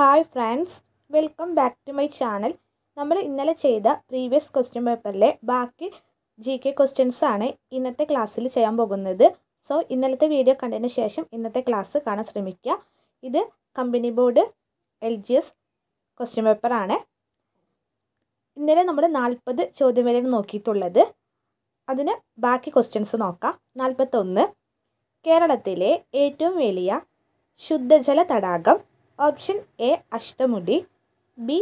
hi friends welcome back to my channel നമ്മൾ ഇന്നലെ ചെയ്ത പ്രീവിയസ് ക്വസ്റ്റ്യൻ പേപ്പറിലെ ബാക്കി ജി കെ ക്വസ്റ്റ്യൻസ് ആണ് ഇന്നത്തെ ക്ലാസ്സിൽ ചെയ്യാൻ പോകുന്നത് സോ ഇന്നലത്തെ വീഡിയോ കണ്ടതിന് ശേഷം ഇന്നത്തെ ക്ലാസ് കാണാൻ ശ്രമിക്കുക ഇത് company board L G S question പേപ്പറാണ് ഇന്നലെ നമ്മൾ നാൽപ്പത് ചോദ്യം വരെ നോക്കിയിട്ടുള്ളത് അതിന് ബാക്കി ക്വസ്റ്റ്യൻസ് നോക്കാം നാൽപ്പത്തൊന്ന് കേരളത്തിലെ ഏറ്റവും വലിയ ശുദ്ധജല തടാകം option A Ashtamudi B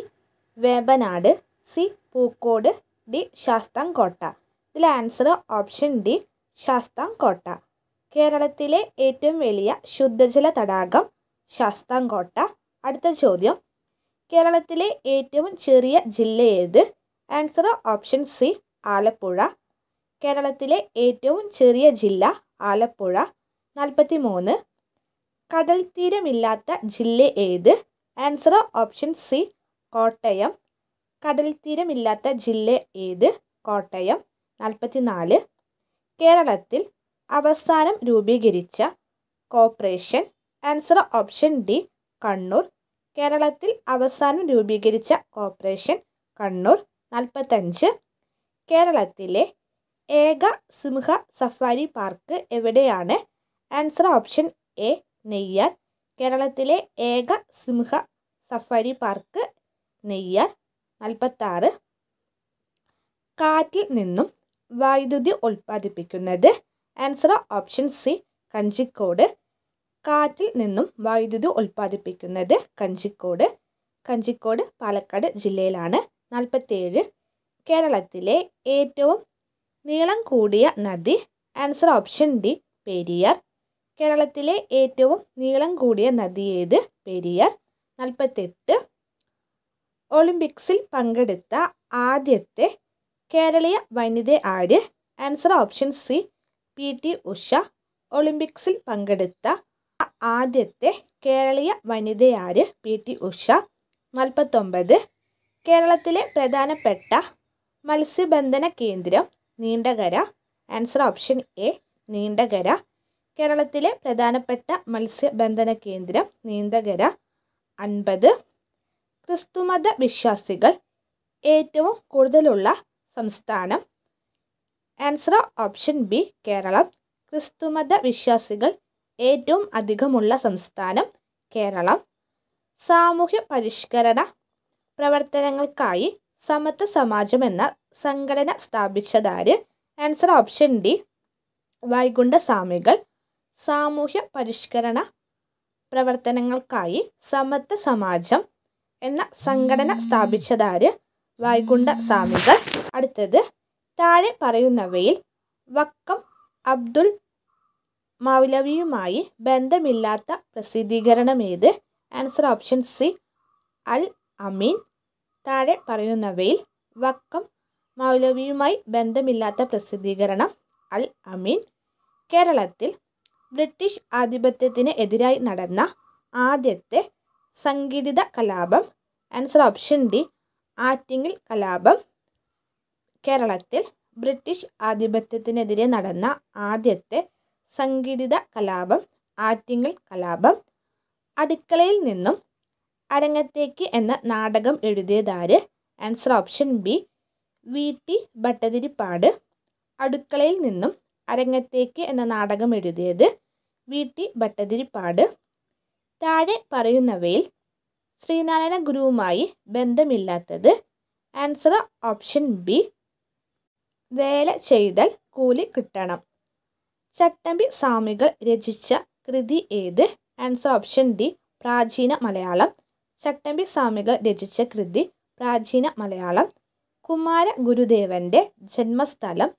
Vembanad C Pookode D Sasthamkotta ഇതിലെ ആൻസർ ഓപ്ഷൻ ഡി ശാസ്താംകോട്ട കേരളത്തിലെ ഏറ്റവും വലിയ ശുദ്ധജല തടാകം ശാസ്താംകോട്ട അടുത്ത ചോദ്യം കേരളത്തിലെ ഏറ്റവും ചെറിയ ജില്ല ഏത് ആൻസർ ഓപ്ഷൻ സി ആലപ്പുഴ കേരളത്തിലെ ഏറ്റവും ചെറിയ ജില്ല ആലപ്പുഴ നാൽപ്പത്തി മൂന്ന് കടൽ തീരമില്ലാത്ത ജില്ല ഏത് ആൻസർ ഓപ്ഷൻ സി കോട്ടയം കടൽ തീരമില്ലാത്ത ജില്ല ഏത് കോട്ടയം നാൽപ്പത്തിനാല് കേരളത്തിൽ അവസാനം രൂപീകരിച്ച corporation answer option D Kannur കേരളത്തിൽ അവസാനം രൂപീകരിച്ച കോപ്പറേഷൻ കണ്ണൂർ നാൽപ്പത്തഞ്ച് കേരളത്തിലെ ഏക സിംഹ സഫാരി പാർക്ക് എവിടെയാണ് ആൻസർ ഓപ്ഷൻ എ നെയ്യാർ കേരളത്തിലെ ഏക സിംഹ സഫാരി പാർക്ക് നെയ്യാർ നാൽപ്പത്താറ് കാറ്റിൽ നിന്നും വൈദ്യുതി ഉൽപ്പാദിപ്പിക്കുന്നത് ആൻസർ ഓപ്ഷൻ സി കഞ്ചിക്കോട് കാറ്റിൽ നിന്നും വൈദ്യുതി ഉൽപ്പാദിപ്പിക്കുന്നത് കഞ്ചിക്കോട് കഞ്ചിക്കോട് പാലക്കാട് ജില്ലയിലാണ് നാൽപ്പത്തേഴ് കേരളത്തിലെ ഏറ്റവും നീളം കൂടിയ നദി ആൻസർ ഓപ്ഷൻ ഡി പെരിയാർ കേരളത്തിലെ ഏറ്റവും നീളം കൂടിയ നദി ഏത് പെരിയാർ നാൽപ്പത്തെട്ട് ഒളിമ്പിക്സിൽ പങ്കെടുത്ത ആദ്യത്തെ കേരളീയ വനിത ആര് answer option C P T Usha ഒളിമ്പിക്സിൽ പങ്കെടുത്ത ആദ്യത്തെ കേരളീയ വനിത ആര് പി ടി ഉഷ നാൽപ്പത്തൊമ്പത് കേരളത്തിലെ പ്രധാനപ്പെട്ട മത്സ്യബന്ധന കേന്ദ്രം Neendakara answer option A Neendakara കേരളത്തിലെ പ്രധാനപ്പെട്ട മത്സ്യബന്ധന കേന്ദ്രം നീന്തകര അൻപത് ക്രിസ്തുമത വിശ്വാസികൾ ഏറ്റവും കൂടുതലുള്ള സംസ്ഥാനം ആൻസർ ഓപ്ഷൻ ബി കേരളം ക്രിസ്തുമത വിശ്വാസികൾ ഏറ്റവും അധികമുള്ള സംസ്ഥാനം കേരളം സാമൂഹ്യ പരിഷ്കരണ പ്രവർത്തനങ്ങൾക്കായി സമത്വ സമാജം എന്ന സംഘടന സ്ഥാപിച്ചതാര് answer option D Vaikunda Swamikal സാമൂഹ്യ പരിഷ്കരണ പ്രവർത്തനങ്ങൾക്കായി സമത്വ സമാജം എന്ന സംഘടന സ്ഥാപിച്ചതാര് വൈകുണ്ഠ സ്വാമികൾ അടുത്തത് താഴെ പറയുന്നവയിൽ വക്കം അബ്ദുൽ മൗലവിയുമായി ബന്ധമില്ലാത്ത പ്രസിദ്ധീകരണമേത് answer option C Al Ameen താഴെ പറയുന്നവയിൽ വക്കം മൗലവിയുമായി ബന്ധമില്ലാത്ത പ്രസിദ്ധീകരണം അൽ അമീൻ കേരളത്തിൽ ബ്രിട്ടീഷ് ആധിപത്യത്തിന് എതിരായി നടന്ന ആദ്യത്തെ സംഘടിത കലാപം ആൻസർ ഓപ്ഷൻ ഡി ആറ്റിങ്ങിൽ കലാപം കേരളത്തിൽ ബ്രിട്ടീഷ് ആധിപത്യത്തിനെതിരെ നടന്ന ആദ്യത്തെ സംഘടിത കലാപം ആറ്റിങ്ങിൽ കലാപം അടുക്കളയിൽ നിന്നും അരങ്ങത്തേക്ക് എന്ന നാടകം എഴുതിയതാര് answer option B V T Bhattathiripad അടുക്കളയിൽ നിന്നും അരങ്ങത്തേക്ക് എന്ന നാടകം എഴുതിയത് വി ടി ഭട്ടതിരിപ്പാട് താഴെ പറയുന്നവയിൽ ശ്രീനാരായണ ഗുരുവുമായി ബന്ധമില്ലാത്തത് ആൻസർ ഓപ്ഷൻ ബി വേല ചെയ്തൽ കൂലി കിട്ടണം ചട്ടമ്പി സ്വാമികൾ രചിച്ച കൃതി ഏത് ആൻസർ ഓപ്ഷൻ ഡി പ്രാചീന മലയാളം ചട്ടമ്പി സ്വാമികൾ രചിച്ച കൃതി പ്രാചീന മലയാളം കുമാര ഗുരുദേവൻ്റെ ജന്മസ്ഥലം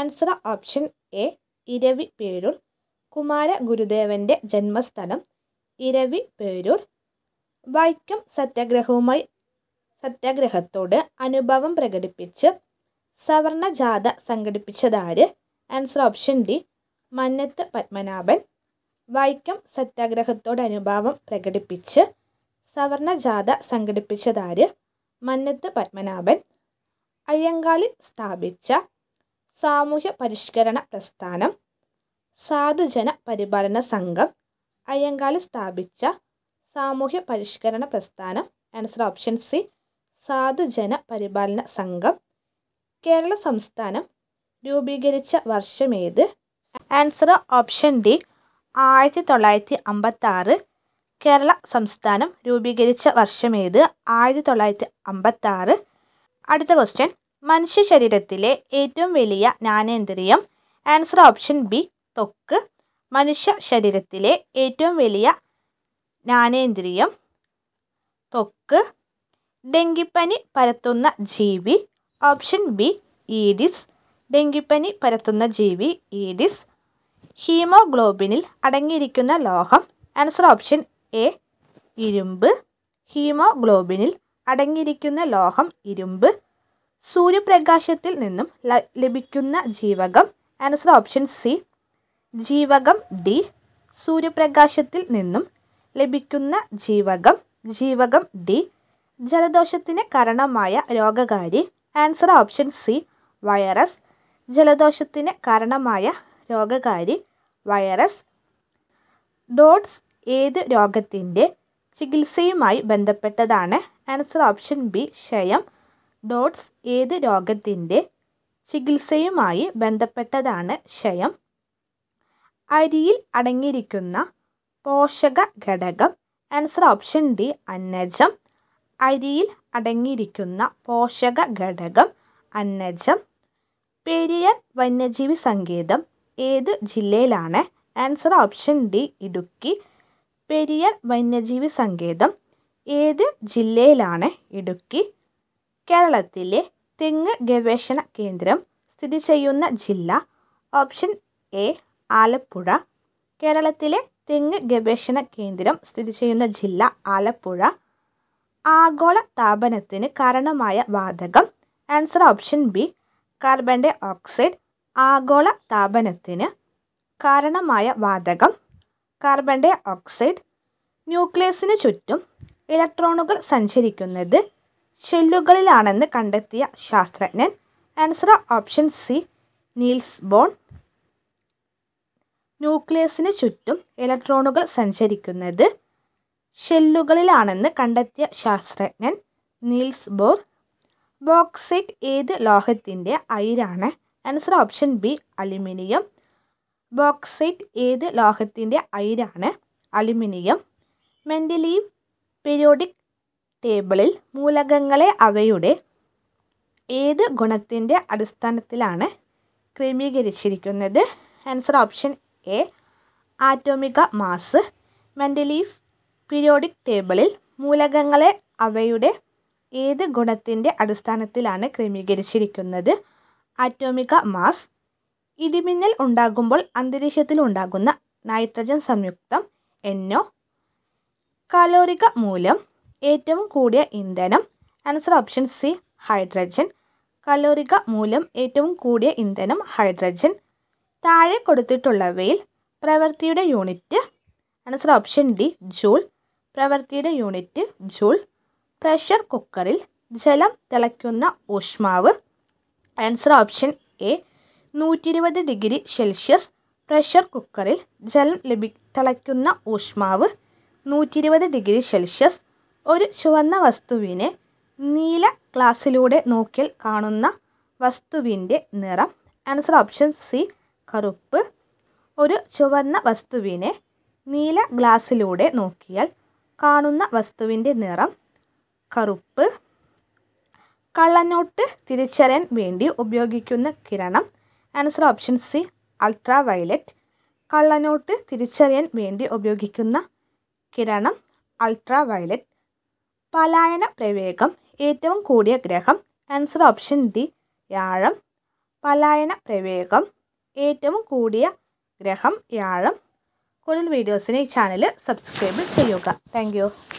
answer option A Iravi Peroor Kumara ഗുരുദേവൻ്റെ ജന്മസ്ഥലം ഇരവി പേരൂർ വൈക്കം സത്യാഗ്രഹവുമായി സത്യാഗ്രഹത്തോട് അനുഭവം പ്രകടിപ്പിച്ച് സവർണ ജാഥ സംഘടിപ്പിച്ചതാര് answer option D Mannathu Padmanabhan Vaikom സത്യാഗ്രഹത്തോട് അനുഭാവം പ്രകടിപ്പിച്ച് സവർണ ജാഥ സംഘടിപ്പിച്ചതാര് മന്നത്ത് പത്മനാഭൻ അയ്യങ്കാളി സ്ഥാപിച്ച സാമൂഹ്യ പരിഷ്കരണ പ്രസ്ഥാനം സാധുജന പരിപാലന സംഘം അയ്യങ്കാളി സ്ഥാപിച്ച സാമൂഹ്യ പരിഷ്കരണ പ്രസ്ഥാനം ആൻസർ ഓപ്ഷൻ സി സാധുജന പരിപാലന സംഘം കേരള സംസ്ഥാനം രൂപീകരിച്ച വർഷം ഏത് ആൻസർ ഓപ്ഷൻ ഡി ആയിരത്തി തൊള്ളായിരത്തി അമ്പത്തി ആറ് കേരള സംസ്ഥാനം രൂപീകരിച്ച വർഷം ഏത് ആയിരത്തി തൊള്ളായിരത്തി അമ്പത്തി ആറ് അടുത്ത ക്വസ്റ്റ്യൻ മനുഷ്യ ശരീരത്തിലെ ഏറ്റവും വലിയ ജ്ഞാനേന്ദ്രിയം ആൻസർ ഓപ്ഷൻ ബി തൊക്ക് മനുഷ്യ ശരീരത്തിലെ ഏറ്റവും വലിയ ജ്ഞാനേന്ദ്രിയം തൊക്ക് ഡെങ്കിപ്പനി പരത്തുന്ന ജീവി ഓപ്ഷൻ ബി ഈഡിസ് ഡെങ്കിപ്പനി പരത്തുന്ന ജീവി ഈഡിസ് ഹീമോഗ്ലോബിനിൽ അടങ്ങിയിരിക്കുന്ന ലോഹം ആൻസർ ഓപ്ഷൻ എ ഇരുമ്പ് ഹീമോഗ്ലോബിനിൽ അടങ്ങിയിരിക്കുന്ന ലോഹം ഇരുമ്പ് സൂര്യപ്രകാശത്തിൽ നിന്നും ലഭിക്കുന്ന ജീവകം ആൻസർ ഓപ്ഷൻ സി ജീവകം ഡി സൂര്യപ്രകാശത്തിൽ നിന്നും ലഭിക്കുന്ന ജീവകം ജീവകം ഡി ജലദോഷത്തിന് കാരണമായ രോഗകാരി ആൻസർ ഓപ്ഷൻ സി വൈറസ് ജലദോഷത്തിന് കാരണമായ രോഗകാരി വൈറസ് ഡോട്ട്സ് ഏത് രോഗത്തിൻ്റെ ചികിത്സയുമായി ബന്ധപ്പെട്ടതാണ് ആൻസർ ഓപ്ഷൻ ബി ക്ഷയം ഡോട്ട്സ് ഏത് രോഗത്തിൻ്റെ ചികിത്സയുമായി ബന്ധപ്പെട്ടതാണ് ക്ഷയം അരിയിൽ അടങ്ങിയിരിക്കുന്ന പോഷക ഘടകം ആൻസർ ഓപ്ഷൻ ഡി അന്നജം അരിയിൽ അടങ്ങിയിരിക്കുന്ന പോഷക ഘടകം അന്നജം പെരിയർ വന്യജീവി സങ്കേതം ഏത് ജില്ലയിലാണ് answer option D Idukki Periyar വന്യജീവി സങ്കേതം ഏത് ജില്ലയിലാണ് ഇടുക്കി കേരളത്തിലെ തെങ്ങ് ഗവേഷണ കേന്ദ്രം സ്ഥിതി ചെയ്യുന്ന ജില്ല ഓപ്ഷൻ എ ആലപ്പുഴ കേരളത്തിലെ തെങ്ങ് ഗവേഷണ കേന്ദ്രം സ്ഥിതി ചെയ്യുന്ന ജില്ല ആലപ്പുഴ ആഗോള താപനത്തിന് കാരണമായ വാതകം answer option B carbon dioxide ആഗോള താപനത്തിന് കാരണമായ വാതകം കാർബൺ ഡൈ ഓക്സൈഡ് ന്യൂക്ലിയസിന് ചുറ്റും ഇലക്ട്രോണുകൾ സഞ്ചരിക്കുന്നത് ഷെല്ലുകളിലാണെന്ന് കണ്ടെത്തിയ ശാസ്ത്രജ്ഞൻ answer option C Niels Bohr ന്യൂക്ലിയസിന് ചുറ്റും ഇലക്ട്രോണുകൾ സഞ്ചരിക്കുന്നത് ഷെല്ലുകളിലാണെന്ന് കണ്ടെത്തിയ ശാസ്ത്രജ്ഞൻ നീൽസ് ബോർ ബോക്സൈറ്റ് ഏത് ലോഹത്തിൻ്റെ അയിരാണ് answer option B aluminium bauxite ഏത് ലോഹത്തിൻ്റെ അയിരാണ് അലുമിനിയം മെൻ്റലീവ് പീരിയോഡിക് ടേബിളിൽ മൂലകങ്ങളെ അവയുടെ ഏത് ഗുണത്തിൻ്റെ അടിസ്ഥാനത്തിലാണ് ക്രമീകരിച്ചിരിക്കുന്നത് answer option A atomic mass മെൻ്റലീഫ് പീരിയോഡിക് ടേബിളിൽ മൂലകങ്ങളെ അവയുടെ ഏത് ഗുണത്തിൻ്റെ അടിസ്ഥാനത്തിലാണ് ക്രമീകരിച്ചിരിക്കുന്നത് ആറ്റോമിക മാസ് ഇടിമിന്നൽ ഉണ്ടാകുമ്പോൾ അന്തരീക്ഷത്തിൽ ഉണ്ടാകുന്ന നൈട്രജൻ സംയുക്തം എന്നോ കലോറിക മൂലം ഏറ്റവും കൂടിയ ഇന്ധനം ആൻസർ ഓപ്ഷൻ സി ഹൈഡ്രജൻ കലോറിക മൂലം ഏറ്റവും കൂടിയ ഇന്ധനം ഹൈഡ്രജൻ താഴെ കൊടുത്തിട്ടുള്ളവയിൽ പ്രവൃത്തിയുടെ unit answer option D joule പ്രവൃത്തിയുടെ യൂണിറ്റ് ജൂൾ പ്രഷർ കുക്കറിൽ ജലം തിളയ്ക്കുന്ന ഊഷ്മാവ് ആൻസർ ഓപ്ഷൻ എ നൂറ്റി ഇരുപത് ഡിഗ്രി സെൽഷ്യസ് പ്രഷർ കുക്കറിൽ ജലം ലഭി തിളയ്ക്കുന്ന ഊഷ്മാവ് നൂറ്റി ഇരുപത് ഡിഗ്രി സെൽഷ്യസ് ഒരു ചുവന്ന വസ്തുവിനെ നീല ഗ്ലാസ്സിലൂടെ നോക്കിയാൽ കാണുന്ന വസ്തുവിൻ്റെ നിറം ആൻസർ ഓപ്ഷൻ സി കറുപ്പ് ഒരു ചുവന്ന വസ്തുവിനെ നീല ഗ്ലാസ്സിലൂടെ നോക്കിയാൽ കാണുന്ന വസ്തുവിൻ്റെ നിറം കറുപ്പ് കള്ളനോട്ട് തിരിച്ചറിയാൻ വേണ്ടി ഉപയോഗിക്കുന്ന കിരണം answer option C ultraviolet കള്ളനോട്ട് തിരിച്ചറിയാൻ വേണ്ടി ഉപയോഗിക്കുന്ന കിരണം അൾട്രാ വയലറ്റ് പലായന പ്രവേഗം ഏറ്റവും കൂടിയ ഗ്രഹം ആൻസർ ഓപ്ഷൻ ഡി വ്യാഴം പലായന പ്രവേഗം ഏറ്റവും കൂടിയ ഗ്രഹം വ്യാഴം കൂടുതൽ വീഡിയോസിന് ഈ ചാനൽ സബ്സ്ക്രൈബ് ചെയ്യുക താങ്ക്